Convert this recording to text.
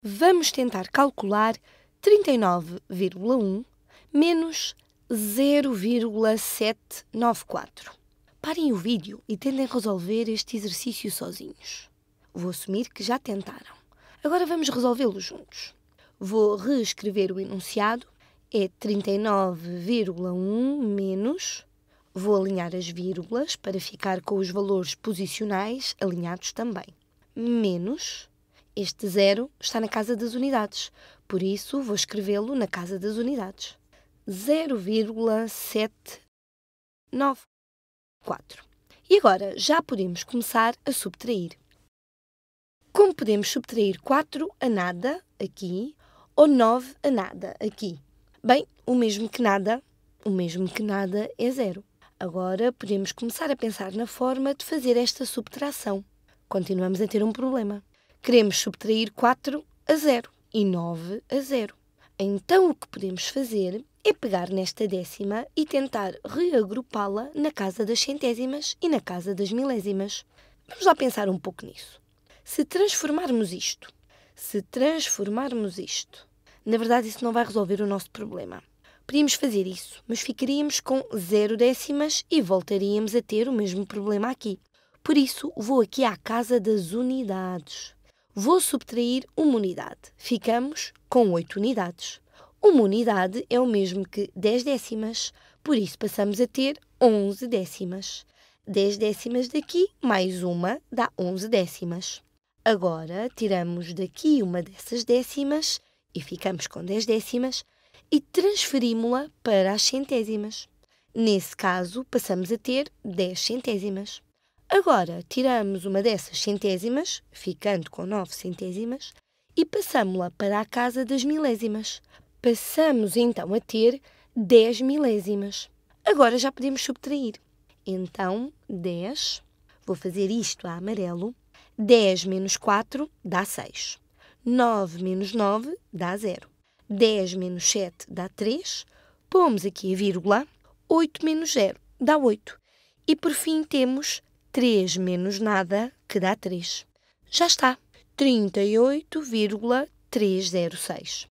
Vamos tentar calcular 39,1 menos 0,794. Parem o vídeo e tentem resolver este exercício sozinhos. Vou assumir que já tentaram. Agora vamos resolvê-lo juntos. Vou reescrever o enunciado. É 39,1 menos. Vou alinhar as vírgulas para ficar com os valores posicionais alinhados também. Menos este zero está na casa das unidades, por isso vou escrevê-lo na casa das unidades. 0,794. E agora já podemos começar a subtrair. Como podemos subtrair 4 a nada aqui ou 9 a nada aqui? Bem, o mesmo que nada, o mesmo que nada é zero. Agora podemos começar a pensar na forma de fazer esta subtração. Continuamos a ter um problema queremos subtrair 4 a 0 e 9 a 0. Então o que podemos fazer é pegar nesta décima e tentar reagrupá-la na casa das centésimas e na casa das milésimas. Vamos lá pensar um pouco nisso. Se transformarmos isto, se transformarmos isto, na verdade isso não vai resolver o nosso problema. Podíamos fazer isso, mas ficaríamos com zero décimas e voltaríamos a ter o mesmo problema aqui. Por isso, vou aqui à casa das unidades. Vou subtrair uma unidade. Ficamos com 8 unidades. Uma unidade é o mesmo que 10 décimas, por isso passamos a ter 11 décimas. 10 décimas daqui mais uma dá 11 décimas. Agora tiramos daqui uma dessas décimas e ficamos com 10 décimas e transferimos-la para as centésimas. Nesse caso, passamos a ter 10 centésimas. Agora, tiramos uma dessas centésimas, ficando com nove centésimas, e passamos la para a casa das milésimas. Passamos então a ter 10 milésimas. Agora já podemos subtrair. Então, 10, vou fazer isto a amarelo, 10 menos 4 dá 6, 9 menos 9 dá 0, 10 menos 7 dá 3, pomos aqui a vírgula, 8 menos 0 dá 8. E por fim temos 3 menos nada, que dá 3. Já está. 38,306.